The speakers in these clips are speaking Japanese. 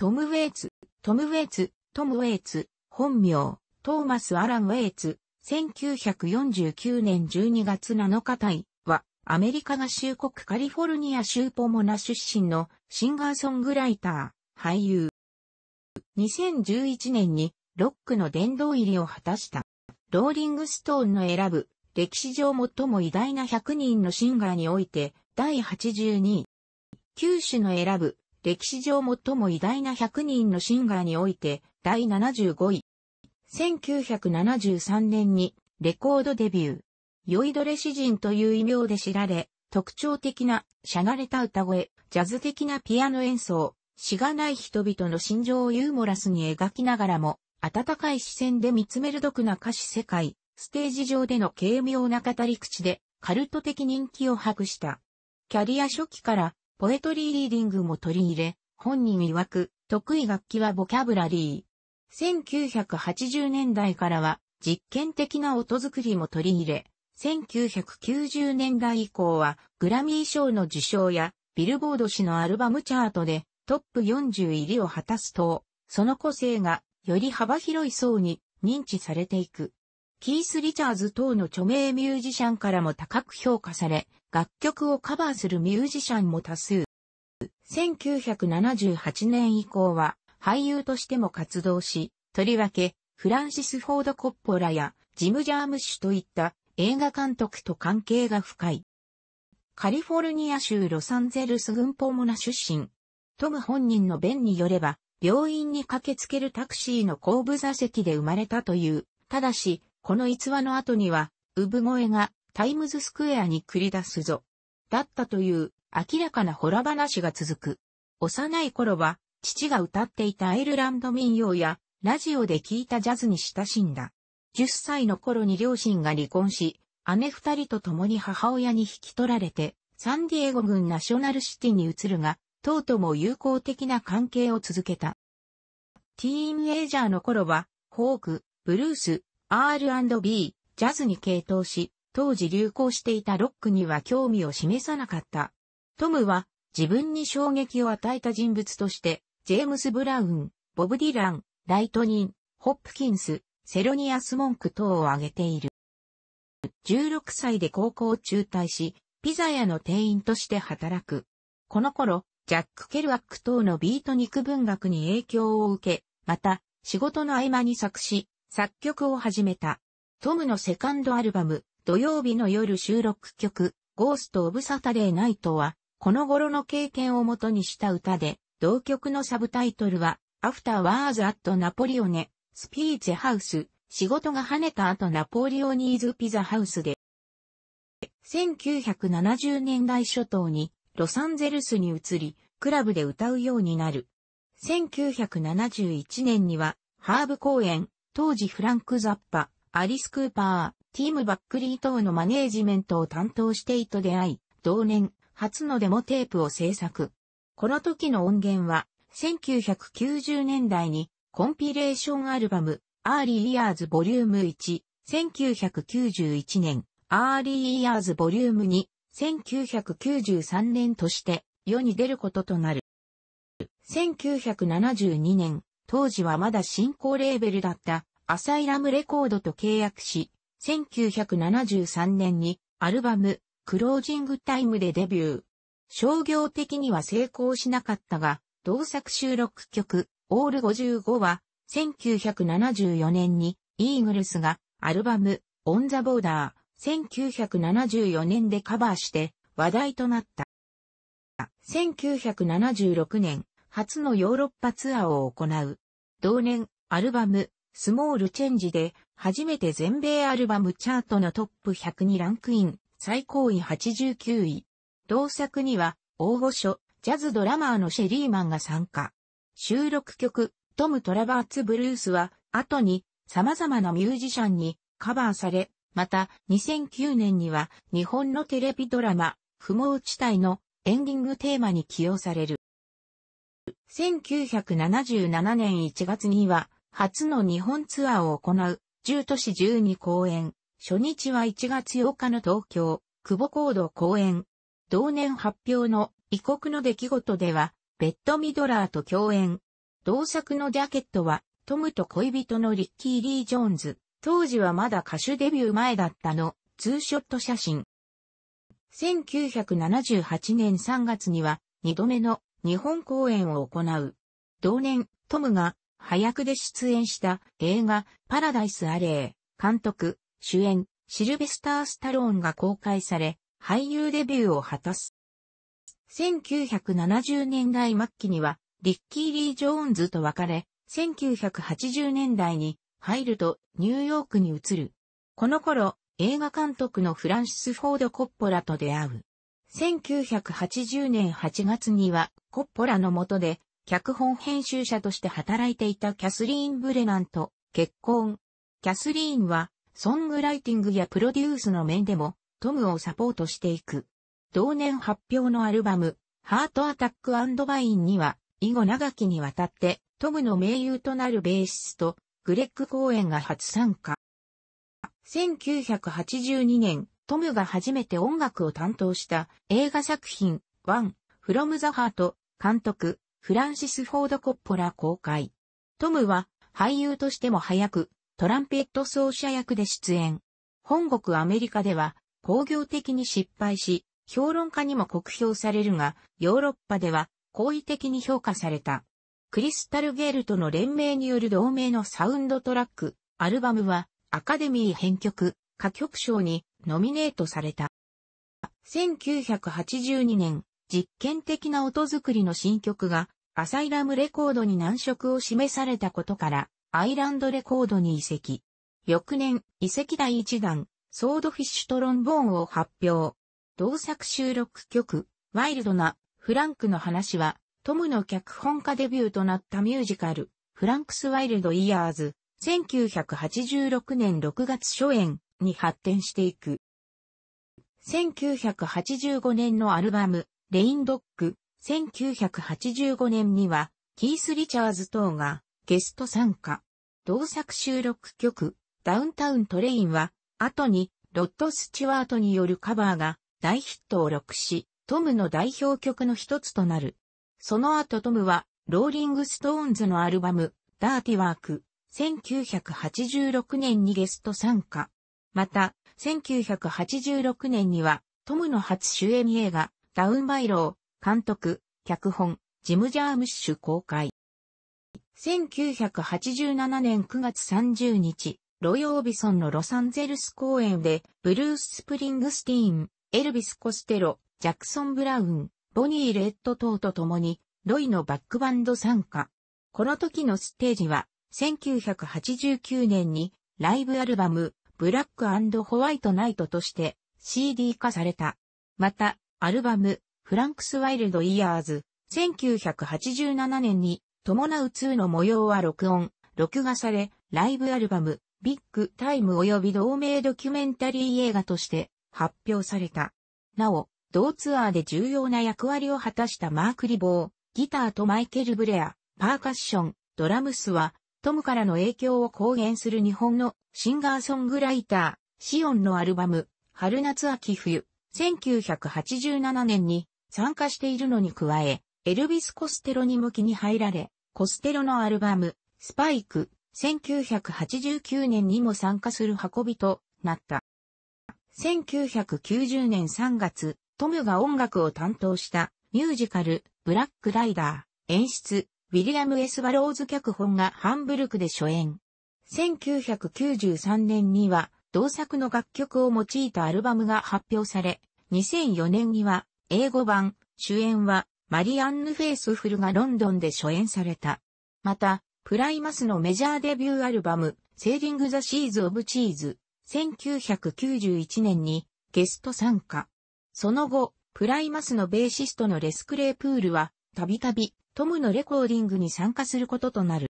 トム・ウェイツ、トム・ウェイツ、トム・ウェイツ、本名、トーマス・アラン・ウェイツ、1949年12月7日対は、アメリカ合衆国カリフォルニア州ポモナ出身のシンガーソングライター、俳優。2011年にロックの殿堂入りを果たした。ローリングストーンの選ぶ歴史上最も偉大な100人のシンガーにおいて第82位。九種の選ぶ歴史上最も偉大な100人のシンガーにおいて、第75位。1973年にレコードデビュー。酔いどれ詩人という異名で知られ、特徴的な、しゃがれた歌声、ジャズ的なピアノ演奏、詩がない人々の心情をユーモラスに描きながらも、温かい視線で見つめる毒な歌詞世界、ステージ上での軽妙な語り口で、カルト的人気を博した。キャリア初期からポエトリーリーディングも取り入れ、本人曰く、得意楽器はボキャブラリー。1980年代からは、実験的な音作りも取り入れ、1990年代以降は、グラミー賞の受賞や、ビルボード誌のアルバムチャートで、トップ40入りを果たすと、その個性が、より幅広い層に認知されていく。キース・リチャーズ等の著名ミュージシャンからも高く評価され、楽曲をカバーするミュージシャンも多数。1978年以降は俳優としても活動し、とりわけフランシス・フォード・コッポラやジム・ジャームシュといった映画監督と関係が深い。カリフォルニア州ロサンゼルス軍ポモナ出身。トム本人の弁によれば、病院に駆けつけるタクシーの後部座席で生まれたという。ただし、この逸話の後には、産声がタイムズスクエアに繰り出すぞ。だったという明らかなホラ話が続く。幼い頃は父が歌っていたアイルランド民謡やラジオで聴いたジャズに親しんだ。10歳の頃に両親が離婚し、姉二人と共に母親に引き取られて、サンディエゴ軍ナショナルシティに移るが、とうとも友好的な関係を続けた。ティーンエイジャーの頃は、フォーク、ブルース、R&B、ジャズに傾倒し、当時流行していたロックには興味を示さなかった。トムは自分に衝撃を与えた人物として、ジェームス・ブラウン、ボブ・ディラン、ライトニン、ホップキンス、セロニアス・モンク等を挙げている。16歳で高校を中退し、ピザ屋の店員として働く。この頃、ジャック・ケルワック等のビート肉文学に影響を受け、また、仕事の合間に作詞、作曲を始めた。トムのセカンドアルバム、土曜日の夜収録曲、ゴースト・オブ・サタデー・ナイトは、この頃の経験をもとにした歌で、同曲のサブタイトルは、アフター・ワーズ・アット・ナポリオネ、スピーチ・ハウス、仕事が跳ねた後ナポリオニーズ・ピザ・ハウスで、1970年代初頭に、ロサンゼルスに移り、クラブで歌うようになる。1971年には、ハーブ公演、当時フランク・ザッパ、アリス・クーパー、ティーム・バックリー等のマネージメントを担当していと出会い、同年、初のデモテープを制作。この時の音源は、1990年代に、コンピレーションアルバム、アーリーイヤーズボリューム1、1991年、アーリーイヤーズボリューム2、1993年として世に出ることとなる。1972年、当時はまだ新興レーベルだったアサイラムレコードと契約し、1973年にアルバム、クロージングタイムでデビュー。商業的には成功しなかったが、同作収録曲、オール55は、1974年に、イーグルスが、アルバム、オンザボーダー、1974年でカバーして、話題となった。1976年、初のヨーロッパツアーを行う。同年、アルバム、スモールチェンジで初めて全米アルバムチャートのトップ100にランクイン、最高位89位。同作には大御所、ジャズドラマーのシェリーマンが参加。収録曲、トム・トラバーツ・ブルースは、後に様々なミュージシャンにカバーされ、また2009年には日本のテレビドラマ、不毛地帯のエンディングテーマに起用される。1977年1月には初の日本ツアーを行う、10都市12公演、初日は1月8日の東京、久保高度公演。同年発表の異国の出来事では、ベッド・ミドラーと共演。同作のジャケットは、トムと恋人のリッキー・リー・ジョーンズ、当時はまだ歌手デビュー前だったの、ツーショット写真。1978年3月には、2度目の日本公演を行う。同年、トムが早くで出演した映画パラダイスアレー、監督、主演、シルベスター・スタローンが公開され、俳優デビューを果たす。1970年代末期には、リッキー・リー・ジョーンズと別れ、1980年代に入るとニューヨークに移る。この頃、映画監督のフランシス・フォード・コッポラと出会う。1980年8月には、コッポラの下で脚本編集者として働いていたキャスリーン・ブレナンと結婚。キャスリーンは、ソングライティングやプロデュースの面でも、トムをサポートしていく。同年発表のアルバム、ハートアタックバインには、以後長きにわたって、トムの盟友となるベーシスト、グレッグ・コーエンが初参加。1982年、トムが初めて音楽を担当した映画作品、ワン、フロムザハート、監督、フランシス・フォード・コッポラ公開。トムは俳優としても早くトランペット奏者役で出演。本国アメリカでは工業的に失敗し、評論家にも酷評されるが、ヨーロッパでは好意的に評価された。クリスタルゲールとの連名による同名のサウンドトラック、アルバムはアカデミー編曲、歌曲賞にノミネートされた。1982年、実験的な音作りの新曲が、アサイラムレコードに難色を示されたことから、アイランドレコードに移籍。翌年、移籍第1弾、ソードフィッシュトロンボーンを発表。同作収録曲、ワイルドな、フランクの話は、トムの脚本家デビューとなったミュージカル、フランクスワイルドイヤーズ、1986年6月初演に発展していく。1985年のアルバム、レインドック、1985年には、キース・リチャーズ等がゲスト参加。同作収録曲、ダウンタウントレインは、後に、ロッド・スチュワートによるカバーが大ヒットを録し、トムの代表曲の一つとなる。その後トムは、ローリング・ストーンズのアルバム、ダーティワーク、1986年にゲスト参加。また、1986年には、トムの初主演映画、ダウンバイロー、監督、脚本、ジム・ジャームッシュ公開。1987年9月30日、ロイ・オービソンのロサンゼルス公演で、ブルース・スプリングスティーン、エルビス・コステロ、ジャクソン・ブラウン、ボニー・レッド等と共に、ロイのバックバンド参加。この時のステージは、1989年にライブアルバム、ブラックホワイトナイトとして CD 化された。また、アルバム、フランクスワイルドイヤーズ、1987年に、伴う2の模様は録音、録画され、ライブアルバム、ビッグタイム及び同名ドキュメンタリー映画として発表された。なお、同ツアーで重要な役割を果たしたマーク・リボー、ギターとマイケル・ブレア、パーカッション、ドラムスは、トムからの影響を公言する日本のシンガーソングライター、シオンのアルバム、春夏秋冬、1987年に参加しているのに加え、エルビス・コステロに向きに入られ、コステロのアルバム、スパイク、1989年にも参加する運びとなった。1990年3月、トムが音楽を担当したミュージカル、ブラックライダー、演出、ウィリアム・エス・バローズ脚本がハンブルクで初演。1993年には、同作の楽曲を用いたアルバムが発表され、2004年には英語版、主演はマリアンヌ・フェイスフルがロンドンで初演された。また、プライマスのメジャーデビューアルバム、セーリング・ザ・シーズ・オブ・チーズ、1991年にゲスト参加。その後、プライマスのベーシストのレスクレープールは、たびたび、トムのレコーディングに参加することとなる。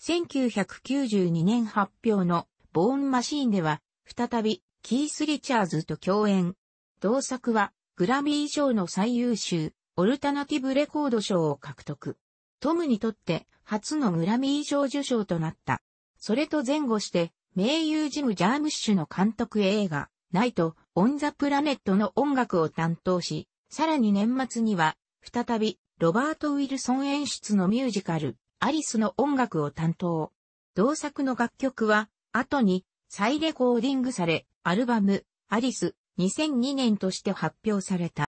1992年発表のボーンマシーンでは、再び、キース・リチャーズと共演。同作は、グラミー賞の最優秀、オルタナティブレコード賞を獲得。トムにとって、初のグラミー賞受賞となった。それと前後して、名優ジム・ジャームッシュの監督映画、ナイト・オン・ザ・プラネットの音楽を担当し、さらに年末には、再び、ロバート・ウィルソン演出のミュージカル、アリスの音楽を担当。同作の楽曲は、後に再レコーディングされ、アルバム、アリス、2002年として発表された。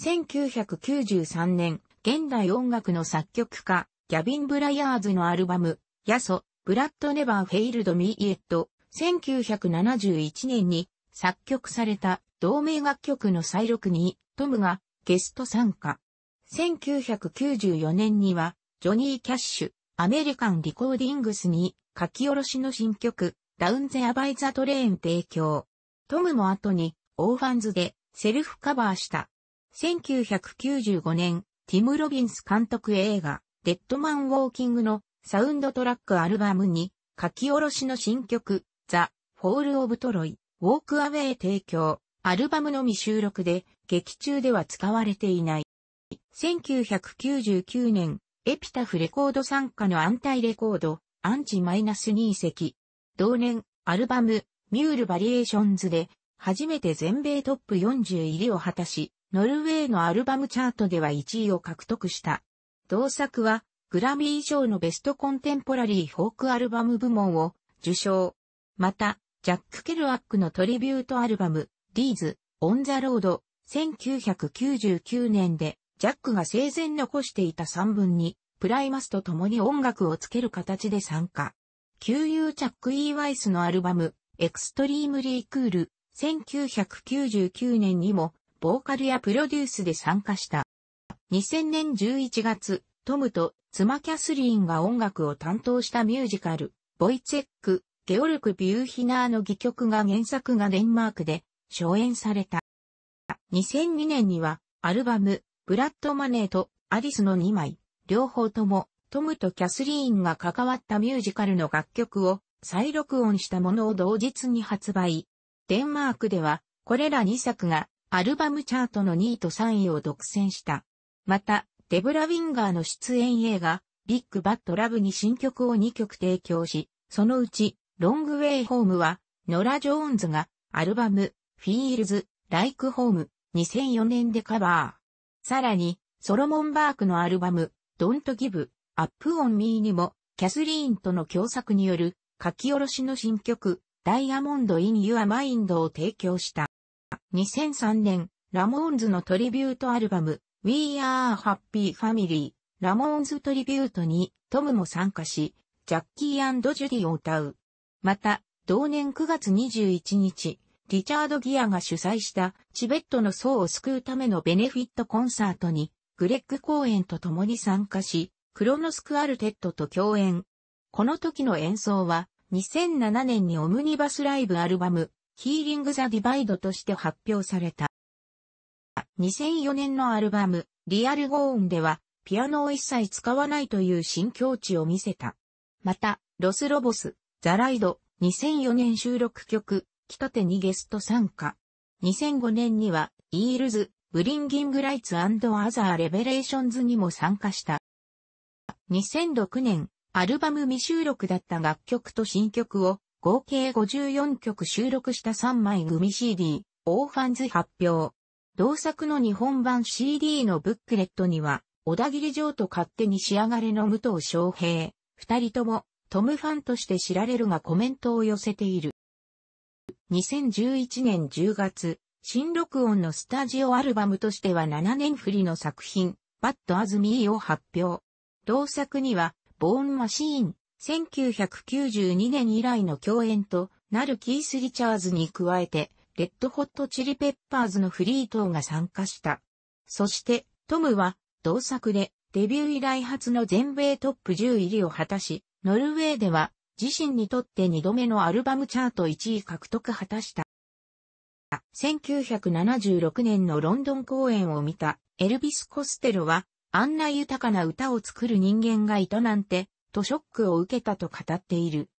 1993年、現代音楽の作曲家、ギャビン・ブライアーズのアルバム、ヤソ、ブラッド・ネバー・フェイルド・ミー・エット、1971年に作曲された同名楽曲の再録にトムがゲスト参加。1994年にはジョニー・キャッシュ、アメリカン・リコーディングスに書き下ろしの新曲、ダウンゼアバイザトレーン提供。トムも後に、オーファンズで、セルフカバーした。1995年、ティム・ロビンス監督映画、デッドマン・ウォーキングのサウンドトラックアルバムに、書き下ろしの新曲、ザ・フォール・オブ・トロイ、ウォーク・アウェイ提供、アルバムのみ収録で、劇中では使われていない。1999年、エピタフレコード参加の安泰レコード、アンチマイナス2席。同年、アルバム、ミュールバリエーションズで、初めて全米トップ40入りを果たし、ノルウェーのアルバムチャートでは1位を獲得した。同作は、グラミー賞のベストコンテンポラリーフォークアルバム部門を受賞。また、ジャック・ケルワックのトリビュートアルバム、リーズ、オン・ザ・ロード、1999年で、ジャックが生前残していた3分にプライマスと共に音楽をつける形で参加。旧友チャック・イー・ワイスのアルバム、エクストリームリークール、1999年にも、ボーカルやプロデュースで参加した。2000年11月、トムと妻キャスリーンが音楽を担当したミュージカル、ボイツェック、ゲオルク・ビューヒナーの戯曲が原作がデンマークで初演された。2002年には、アルバム、ブラッドマネーとアリスの2枚、両方とも、トムとキャスリーンが関わったミュージカルの楽曲を再録音したものを同日に発売。デンマークでは、これら2作がアルバムチャートの2位と3位を独占した。また、デブラ・ウィンガーの出演映画、ビッグ・バッド・ラブに新曲を2曲提供し、そのうち、ロング・ウェイ・ホームは、ノラ・ジョーンズが、アルバム、フィールズ、ライク・ホーム、2004年でカバー。さらに、ソロモン・バークのアルバム、Don't Give Up On Me にも、キャスリーンとの共作による書き下ろしの新曲、ダイヤモンド・イン・ユア・マインドを提供した。2003年、ラモーンズのトリビュートアルバム、We Are Happy Family、ラモーンズトリビュートにトムも参加し、ジャッキージュディを歌う。また、同年9月21日、リチャード・ギアが主催したチベットの層を救うためのベネフィットコンサートにグレッグ・公演と共に参加し、クロノスクアルテットと共演。この時の演奏は、2007年にオムニバスライブアルバム、ヒーリング・ザ・ディバイドとして発表された。2004年のアルバム、リアル・ゴーンでは、ピアノを一切使わないという新境地を見せた。また、ロス・ロボス、ザ・ライド、2004年収録曲、キたテにゲスト参加。2005年には、イールズ、ブリンギングライツアザーレベレーションズにも参加した。2006年、アルバム未収録だった楽曲と新曲を合計54曲収録した3枚組 CD、オーファンズ発表。同作の日本版 CD のブックレットには、小田切城と勝手に仕上がれの武藤翔平、二人ともトムファンとして知られるがコメントを寄せている。2011年10月、新録音のスタジオアルバムとしては7年振りの作品、バッドアズミーを発表。同作には、ボーンマシーン、1992年以来の共演となるキース・リチャーズに加えて、レッドホットチリペッパーズのフリートーが参加した。そして、トムは、同作で、デビュー以来初の全米トップ10入りを果たし、ノルウェーでは、自身にとって2度目のアルバムチャート1位獲得果たした。1976年のロンドン公演を見たエルビス・コステロは、あんな豊かな歌を作る人間がいたなんて、とショックを受けたと語っている。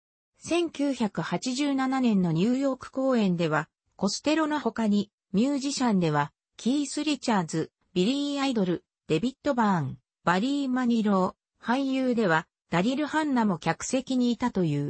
1987年のニューヨーク公演では、コステロの他に、ミュージシャンでは、キース・リチャーズ、ビリー・アイドル、デビッド・バーン、バリー・マニロー、俳優では、ダリル・ハンナも客席にいたという。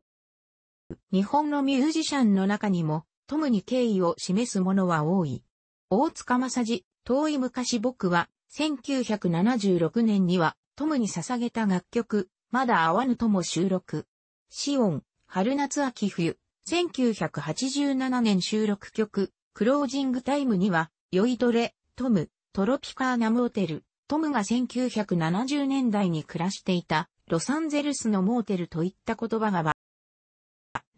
日本のミュージシャンの中にも、トムに敬意を示す者は多い。大塚正治、遠い昔僕は、1976年には、トムに捧げた楽曲、まだ会わぬとも収録。シオン、春夏秋冬、1987年収録曲、クロージングタイムには、酔いどれ、トム、トロピカーナモーテル、トムが1970年代に暮らしていた、ロサンゼルスのモーテルといった言葉が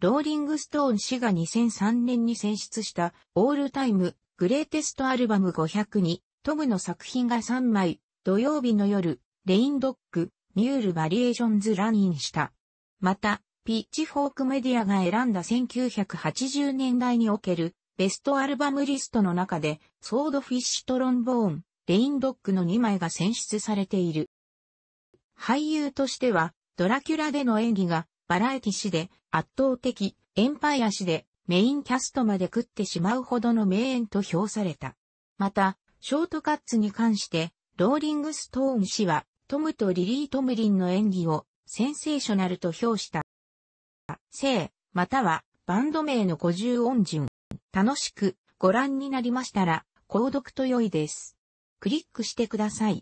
ローリングストーン氏が2003年に選出したオールタイムグレーテストアルバム500にトムの作品が3枚土曜日の夜レインドッグミュールバリエーションズラインした。また、ピッチフォークメディアが選んだ1980年代におけるベストアルバムリストの中でソードフィッシュトロンボーン、レインドッグの2枚が選出されている。俳優としてはドラキュラでの演技がバラエティ誌で圧倒的、エンパイア誌でメインキャストまで食ってしまうほどの名演と評された。また、ショートカッツに関して、ローリングストーン氏は、トムとリリー・トムリンの演技をセンセーショナルと評した。性、またはバンド名の50音順。楽しくご覧になりましたら、購読と良いです。クリックしてください。